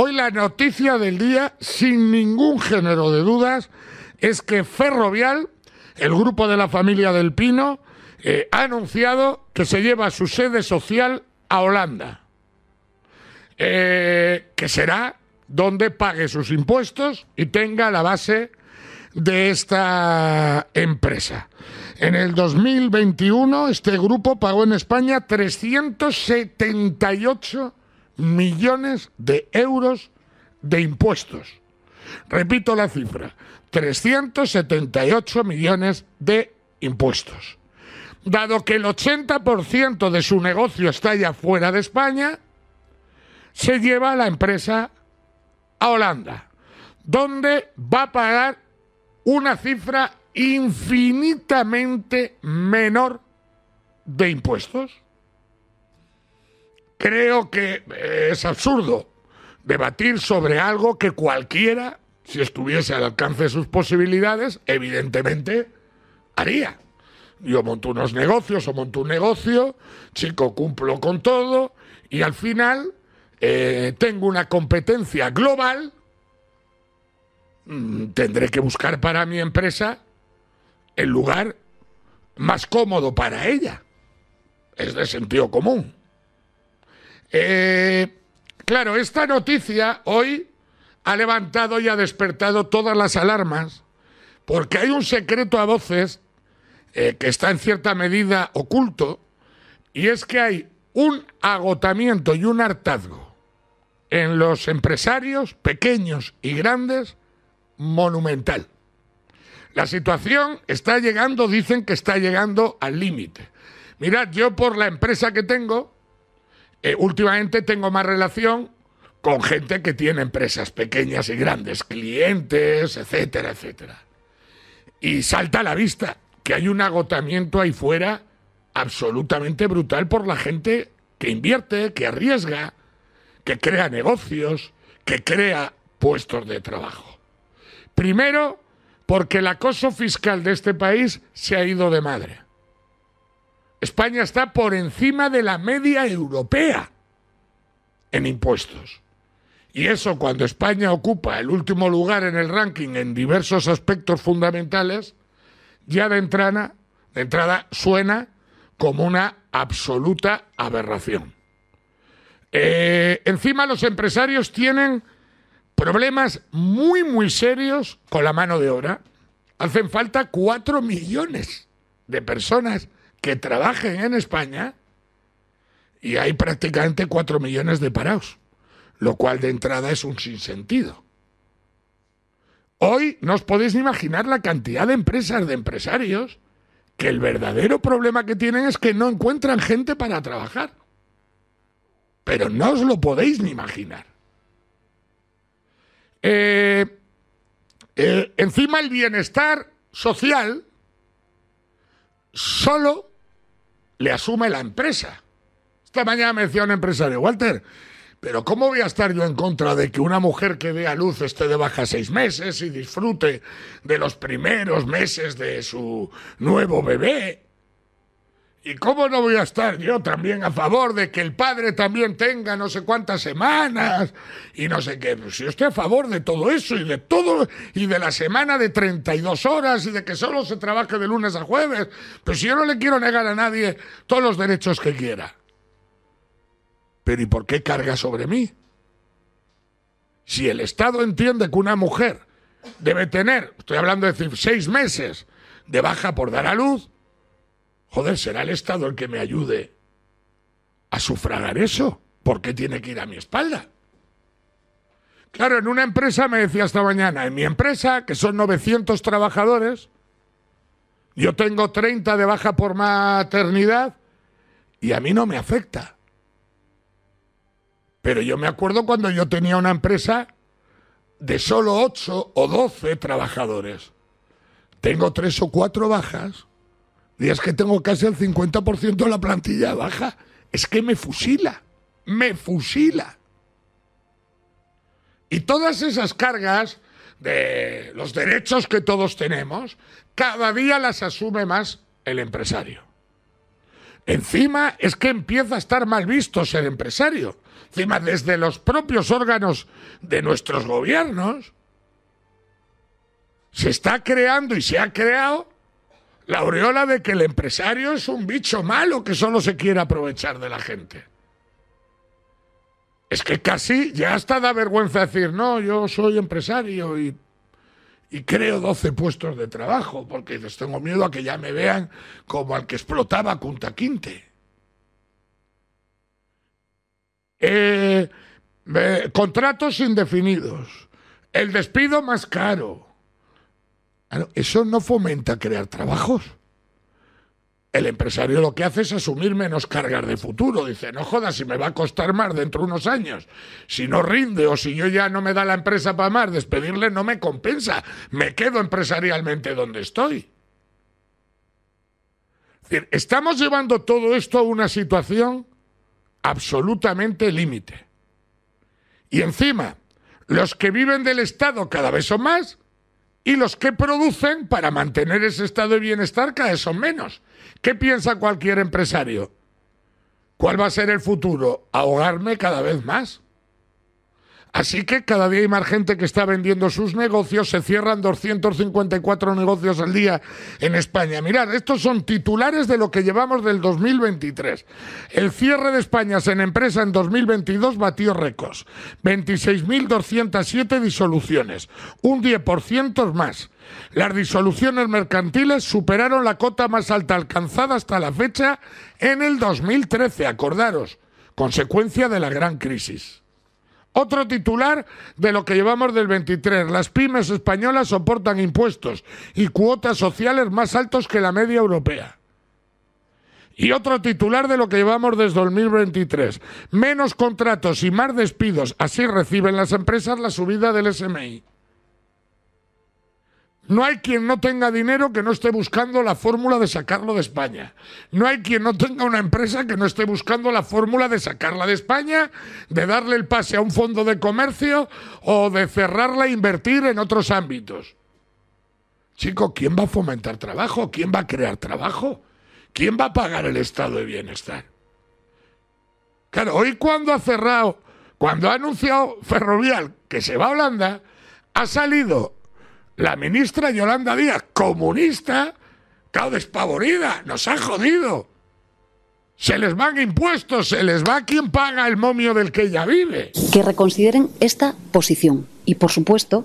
Hoy la noticia del día, sin ningún género de dudas, es que Ferrovial, el grupo de la familia del Pino, eh, ha anunciado que se lleva su sede social a Holanda, eh, que será donde pague sus impuestos y tenga la base de esta empresa. En el 2021 este grupo pagó en España 378 millones de euros de impuestos. Repito la cifra, 378 millones de impuestos. Dado que el 80% de su negocio está ya fuera de España, se lleva la empresa a Holanda, donde va a pagar una cifra infinitamente menor de impuestos creo que eh, es absurdo debatir sobre algo que cualquiera, si estuviese al alcance de sus posibilidades, evidentemente haría. Yo monto unos negocios o monto un negocio, chico, cumplo con todo y al final eh, tengo una competencia global, mm, tendré que buscar para mi empresa el lugar más cómodo para ella. Es de sentido común. Eh, claro, esta noticia hoy ha levantado y ha despertado todas las alarmas, porque hay un secreto a voces eh, que está en cierta medida oculto, y es que hay un agotamiento y un hartazgo en los empresarios pequeños y grandes monumental. La situación está llegando, dicen que está llegando al límite. Mirad, yo por la empresa que tengo, eh, últimamente tengo más relación con gente que tiene empresas pequeñas y grandes, clientes, etcétera, etcétera. Y salta a la vista que hay un agotamiento ahí fuera absolutamente brutal por la gente que invierte, que arriesga, que crea negocios, que crea puestos de trabajo. Primero, porque el acoso fiscal de este país se ha ido de madre. España está por encima de la media europea en impuestos. Y eso cuando España ocupa el último lugar en el ranking en diversos aspectos fundamentales, ya de entrada, suena como una absoluta aberración. Eh, encima los empresarios tienen problemas muy, muy serios con la mano de obra. Hacen falta cuatro millones de personas que trabajen en España y hay prácticamente 4 millones de parados, lo cual de entrada es un sinsentido. Hoy no os podéis imaginar la cantidad de empresas, de empresarios, que el verdadero problema que tienen es que no encuentran gente para trabajar. Pero no os lo podéis ni imaginar. Eh, eh, encima el bienestar social solo le asume la empresa. Esta mañana me decía un empresario, Walter, pero ¿cómo voy a estar yo en contra de que una mujer que dé a luz esté de baja seis meses y disfrute de los primeros meses de su nuevo bebé? ¿Y cómo no voy a estar yo también a favor de que el padre también tenga no sé cuántas semanas y no sé qué? Pues yo estoy a favor de todo eso y de todo y de la semana de 32 horas y de que solo se trabaje de lunes a jueves. Pues yo no le quiero negar a nadie todos los derechos que quiera. Pero ¿y por qué carga sobre mí? Si el Estado entiende que una mujer debe tener, estoy hablando de seis meses de baja por dar a luz, Joder, será el Estado el que me ayude a sufragar eso. ¿Por qué tiene que ir a mi espalda? Claro, en una empresa me decía esta mañana, en mi empresa, que son 900 trabajadores, yo tengo 30 de baja por maternidad y a mí no me afecta. Pero yo me acuerdo cuando yo tenía una empresa de solo 8 o 12 trabajadores. Tengo 3 o 4 bajas y es que tengo casi el 50% de la plantilla baja. Es que me fusila. Me fusila. Y todas esas cargas de los derechos que todos tenemos, cada día las asume más el empresario. Encima es que empieza a estar mal visto ser empresario. Encima desde los propios órganos de nuestros gobiernos se está creando y se ha creado la aureola de que el empresario es un bicho malo que solo se quiere aprovechar de la gente. Es que casi ya hasta da vergüenza decir, no, yo soy empresario y, creo 12 puestos de trabajo, porque les tengo miedo a que ya me vean como al que explotaba Cunta Quinte. Eh, eh, contratos indefinidos, el despido más caro, Ah, eso no fomenta crear trabajos. El empresario lo que hace es asumir menos cargas de futuro. Dice, no jodas, si me va a costar más dentro de unos años, si no rinde o si yo ya no me da la empresa para más, despedirle no me compensa. Me quedo empresarialmente donde estoy. estamos llevando todo esto a una situación absolutamente límite. Y encima, los que viven del Estado cada vez son más y los que producen para mantener ese estado de bienestar cada vez son menos. ¿Qué piensa cualquier empresario? ¿Cuál va a ser el futuro? ¿Ahogarme cada vez más? Así que cada día hay más gente que está vendiendo sus negocios. Se cierran 254 negocios al día en España. Mirad, estos son titulares de lo que llevamos del 2023. El cierre de España en empresa en 2022 batió récords. 26.207 disoluciones. Un 10% más. Las disoluciones mercantiles superaron la cota más alta alcanzada hasta la fecha en el 2013, acordaros, consecuencia de la gran crisis. Otro titular de lo que llevamos del 23. Las pymes españolas soportan impuestos y cuotas sociales más altos que la media europea. Y otro titular de lo que llevamos desde el 2023. Menos contratos y más despidos. Así reciben las empresas la subida del SMI. No hay quien no tenga dinero que no esté buscando la fórmula de sacarlo de España. No hay quien no tenga una empresa que no esté buscando la fórmula de sacarla de España, de darle el pase a un fondo de comercio o de cerrarla e invertir en otros ámbitos. Chico, ¿quién va a fomentar trabajo? ¿Quién va a crear trabajo? ¿Quién va a pagar el estado de bienestar? Claro, hoy cuando ha cerrado, cuando ha anunciado Ferrovial que se va a Holanda, ha salido la ministra Yolanda Díaz, comunista, claro, despavorida, nos ha jodido. Se les van impuestos, se les va quien paga el momio del que ella vive. Que reconsideren esta posición. Y, por supuesto,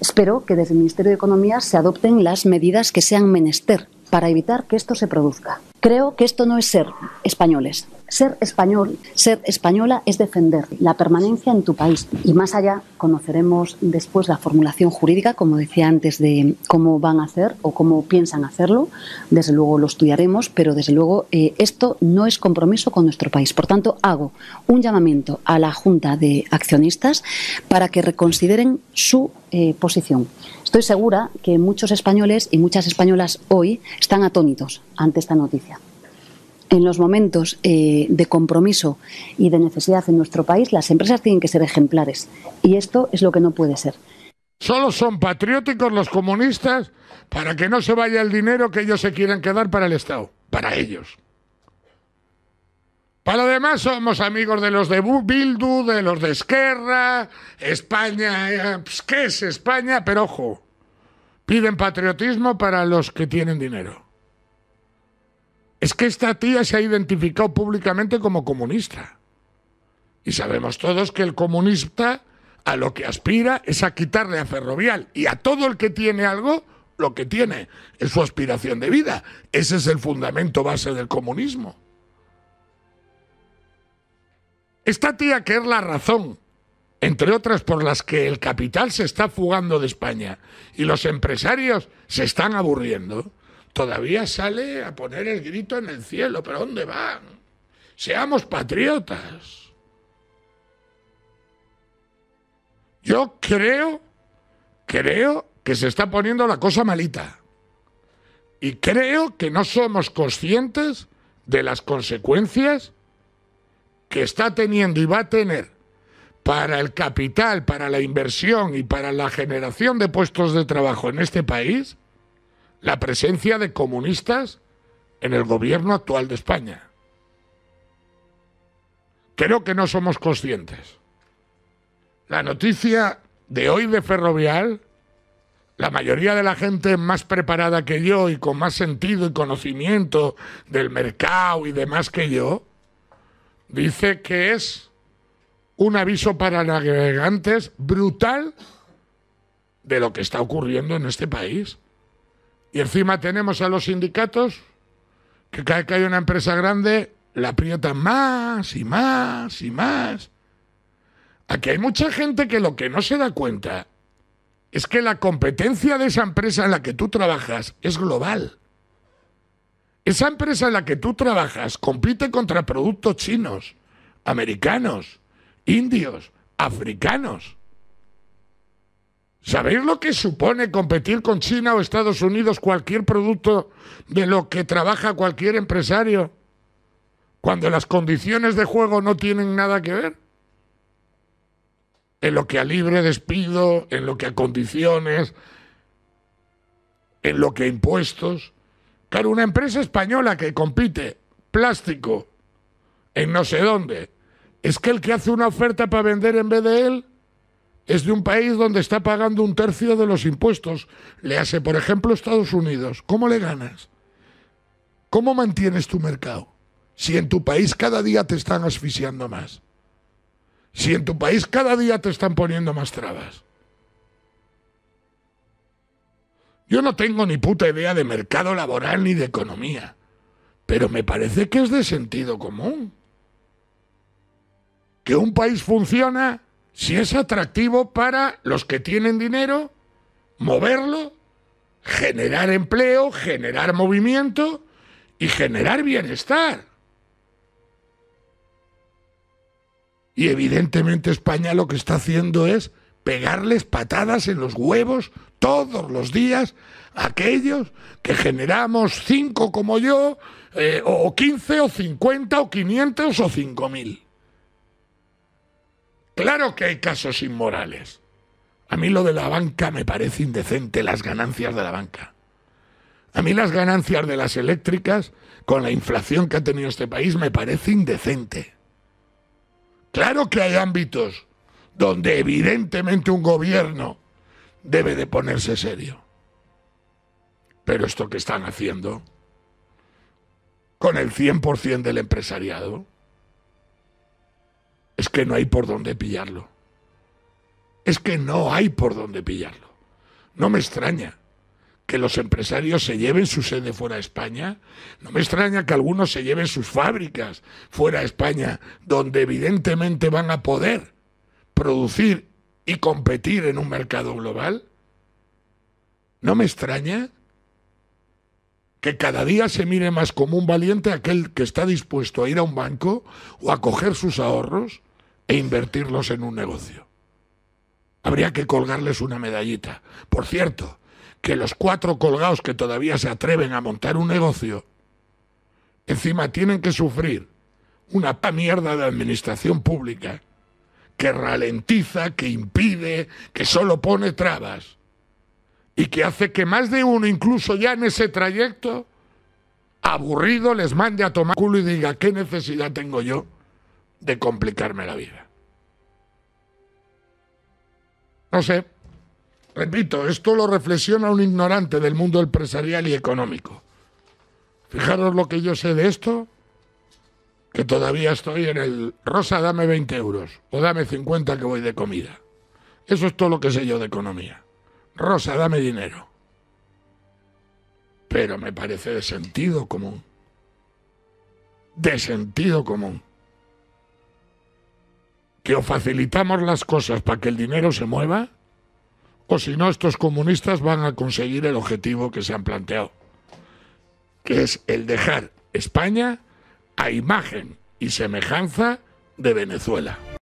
espero que desde el Ministerio de Economía se adopten las medidas que sean menester para evitar que esto se produzca. Creo que esto no es ser españoles. Ser español, ser española es defender la permanencia en tu país. Y más allá, conoceremos después la formulación jurídica, como decía antes, de cómo van a hacer o cómo piensan hacerlo. Desde luego lo estudiaremos, pero desde luego eh, esto no es compromiso con nuestro país. Por tanto, hago un llamamiento a la Junta de Accionistas para que reconsideren su eh, posición Estoy segura que muchos españoles y muchas españolas hoy están atónitos ante esta noticia. En los momentos eh, de compromiso y de necesidad en nuestro país, las empresas tienen que ser ejemplares y esto es lo que no puede ser. Solo son patrióticos los comunistas para que no se vaya el dinero que ellos se quieren quedar para el Estado, para ellos. Para lo demás somos amigos de los de Bildu, de los de Esquerra, España, eh, pues, ¿qué es España? Pero ojo, piden patriotismo para los que tienen dinero. Es que esta tía se ha identificado públicamente como comunista. Y sabemos todos que el comunista a lo que aspira es a quitarle a Ferrovial y a todo el que tiene algo lo que tiene, es su aspiración de vida. Ese es el fundamento base del comunismo. Esta tía que es la razón, entre otras por las que el capital se está fugando de España y los empresarios se están aburriendo, todavía sale a poner el grito en el cielo. ¿Pero dónde van? Seamos patriotas. Yo creo, creo que se está poniendo la cosa malita. Y creo que no somos conscientes de las consecuencias que está teniendo y va a tener para el capital, para la inversión y para la generación de puestos de trabajo en este país la presencia de comunistas en el gobierno actual de España. Creo que no somos conscientes. La noticia de hoy de Ferrovial, la mayoría de la gente más preparada que yo y con más sentido y conocimiento del mercado y demás que yo, Dice que es un aviso para agregantes brutal de lo que está ocurriendo en este país. Y encima tenemos a los sindicatos que cada vez que hay una empresa grande la aprietan más y más y más. Aquí hay mucha gente que lo que no se da cuenta es que la competencia de esa empresa en la que tú trabajas es global. Esa empresa en la que tú trabajas compite contra productos chinos, americanos, indios, africanos. ¿Sabéis lo que supone competir con China o Estados Unidos cualquier producto de lo que trabaja cualquier empresario cuando las condiciones de juego no tienen nada que ver? En lo que a libre despido, en lo que a condiciones, en lo que a impuestos. Claro, una empresa española que compite plástico en no sé dónde, es que el que hace una oferta para vender en vez de él es de un país donde está pagando un tercio de los impuestos. Le hace, por ejemplo, Estados Unidos. ¿Cómo le ganas? ¿Cómo mantienes tu mercado? Si en tu país cada día te están asfixiando más. Si en tu país cada día te están poniendo más trabas. Yo no tengo ni puta idea de mercado laboral ni de economía, pero me parece que es de sentido común. Que un país funciona si es atractivo para los que tienen dinero, moverlo, generar empleo, generar movimiento y generar bienestar. Y evidentemente España lo que está haciendo es pegarles patadas en los huevos todos los días a aquellos que generamos cinco como yo, eh, o 15, o 50, o 500, o mil Claro que hay casos inmorales. A mí lo de la banca me parece indecente, las ganancias de la banca. A mí las ganancias de las eléctricas, con la inflación que ha tenido este país, me parece indecente. Claro que hay ámbitos donde evidentemente un gobierno debe de ponerse serio. Pero esto que están haciendo con el 100% del empresariado, es que no hay por dónde pillarlo. Es que no hay por dónde pillarlo. No me extraña que los empresarios se lleven su sede fuera de España. No me extraña que algunos se lleven sus fábricas fuera de España, donde evidentemente van a poder producir y competir en un mercado global? ¿No me extraña que cada día se mire más como un valiente aquel que está dispuesto a ir a un banco o a coger sus ahorros e invertirlos en un negocio? Habría que colgarles una medallita. Por cierto, que los cuatro colgados que todavía se atreven a montar un negocio, encima tienen que sufrir una mierda de administración pública que ralentiza, que impide, que solo pone trabas y que hace que más de uno, incluso ya en ese trayecto, aburrido les mande a tomar culo y diga, ¿qué necesidad tengo yo de complicarme la vida? No sé, repito, esto lo reflexiona un ignorante del mundo empresarial y económico. Fijaros lo que yo sé de esto que todavía estoy en el Rosa, dame 20 euros o dame 50 que voy de comida. Eso es todo lo que sé yo de economía. Rosa, dame dinero. Pero me parece de sentido común. De sentido común. Que o facilitamos las cosas para que el dinero se mueva, o si no, estos comunistas van a conseguir el objetivo que se han planteado, que es el dejar España a imagen y semejanza de Venezuela.